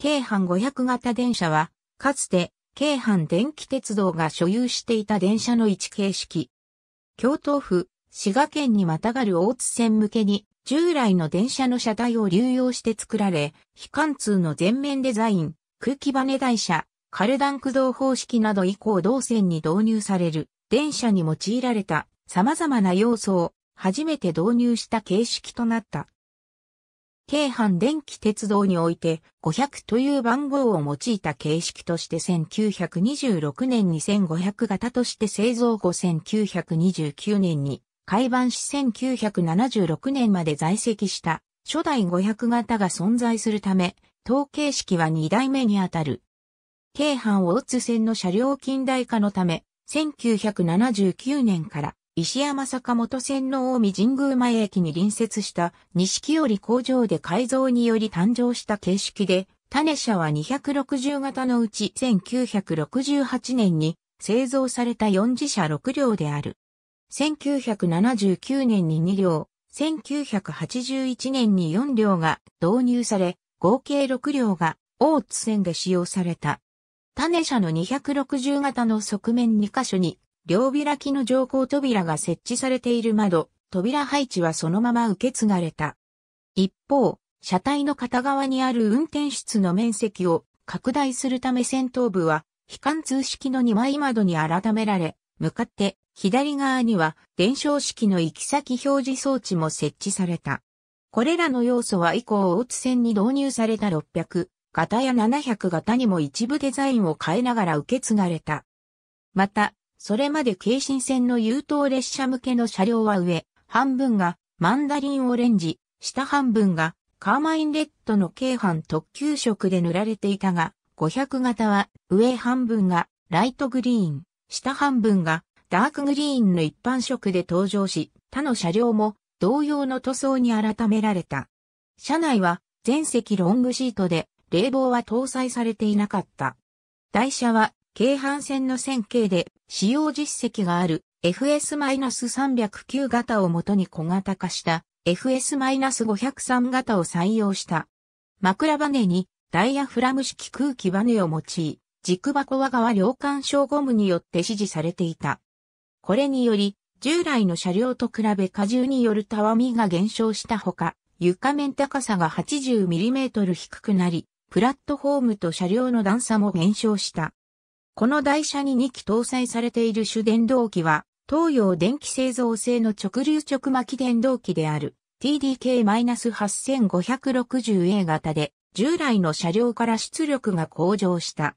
京阪500型電車は、かつて、京阪電気鉄道が所有していた電車の一形式。京都府、滋賀県にまたがる大津線向けに、従来の電車の車体を流用して作られ、非貫通の全面デザイン、空気バネ台車、カルダン駆動方式など以降同線に導入される、電車に用いられた様々な要素を初めて導入した形式となった。京阪電気鉄道において500という番号を用いた形式として1926年に1500型として製造後1929年に開版し1976年まで在籍した初代500型が存在するため、統計式は2代目にあたる。京阪大津線の車両近代化のため、1979年から石山坂本線の近江神宮前駅に隣接した錦織工場で改造により誕生した形式で、種車は260型のうち1968年に製造された4自社6両である。1979年に2両、1981年に4両が導入され、合計6両が大津線で使用された。種車の260型の側面2箇所に両開きの乗降扉が設置されている窓、扉配置はそのまま受け継がれた。一方、車体の片側にある運転室の面積を拡大するため先頭部は、非貫通式の2枚窓に改められ、向かって左側には伝承式の行き先表示装置も設置された。これらの要素は以降大津線に導入された600型や700型にも一部デザインを変えながら受け継がれた。また、それまで京神線の優等列車向けの車両は上、半分がマンダリンオレンジ、下半分がカーマインレッドの京阪特急色で塗られていたが、500型は上半分がライトグリーン、下半分がダークグリーンの一般色で登場し、他の車両も同様の塗装に改められた。車内は全席ロングシートで冷房は搭載されていなかった。台車は京阪線の線形で使用実績がある FS-309 型を元に小型化した FS-503 型を採用した。枕バネにダイヤフラム式空気バネを用い、軸箱は側両干渉ゴムによって支持されていた。これにより、従来の車両と比べ荷重によるたわみが減少したほか、床面高さが 80mm 低くなり、プラットフォームと車両の段差も減少した。この台車に2機搭載されている主電動機は、東洋電気製造製の直流直巻電動機である TDK-8560A 型で、従来の車両から出力が向上した。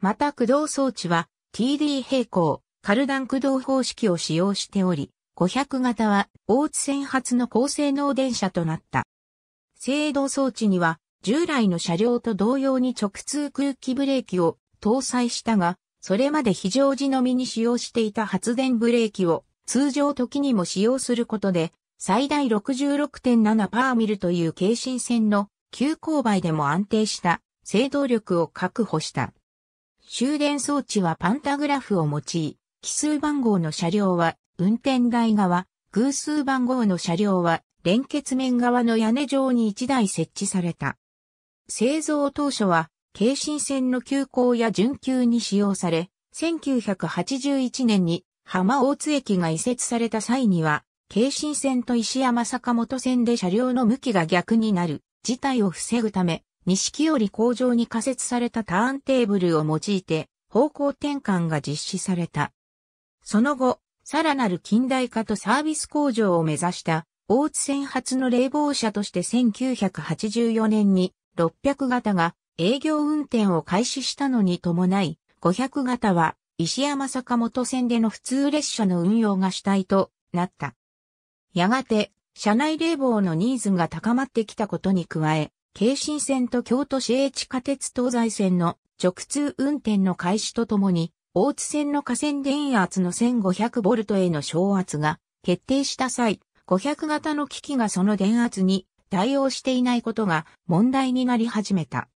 また駆動装置は TD 平行、カルダン駆動方式を使用しており、500型は大津線発の高性能電車となった。制動装置には従来の車両と同様に直通空気ブレーキを搭載したが、それまで非常時のみに使用していた発電ブレーキを通常時にも使用することで、最大66.7パーミルという軽心線の急勾配でも安定した制動力を確保した。終電装置はパンタグラフを用い、奇数番号の車両は運転台側、偶数番号の車両は連結面側の屋根上に1台設置された。製造当初は京神線の急行や準急に使用され、1981年に浜大津駅が移設された際には、京神線と石山坂本線で車両の向きが逆になる事態を防ぐため、西木織工場に仮設されたターンテーブルを用いて方向転換が実施された。その後、さらなる近代化とサービス工場を目指した大津線初の冷房車として1984年に600型が営業運転を開始したのに伴い、500型は石山坂本線での普通列車の運用が主体となった。やがて、車内冷房のニーズが高まってきたことに加え、京神線と京都市営地下鉄東西線の直通運転の開始とともに、大津線の河川電圧の1 5 0 0ボルトへの昇圧が決定した際、500型の機器がその電圧に対応していないことが問題になり始めた。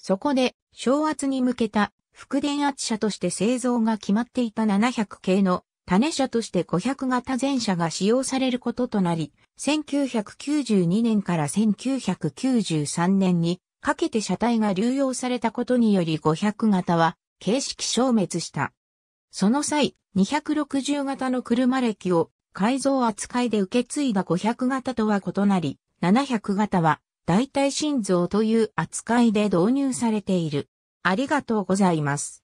そこで、昭圧に向けた副電圧車として製造が決まっていた700系の種車として500型全車が使用されることとなり、1992年から1993年にかけて車体が流用されたことにより500型は形式消滅した。その際、260型の車歴を改造扱いで受け継いだ500型とは異なり、700型は代替心臓という扱いで導入されている。ありがとうございます。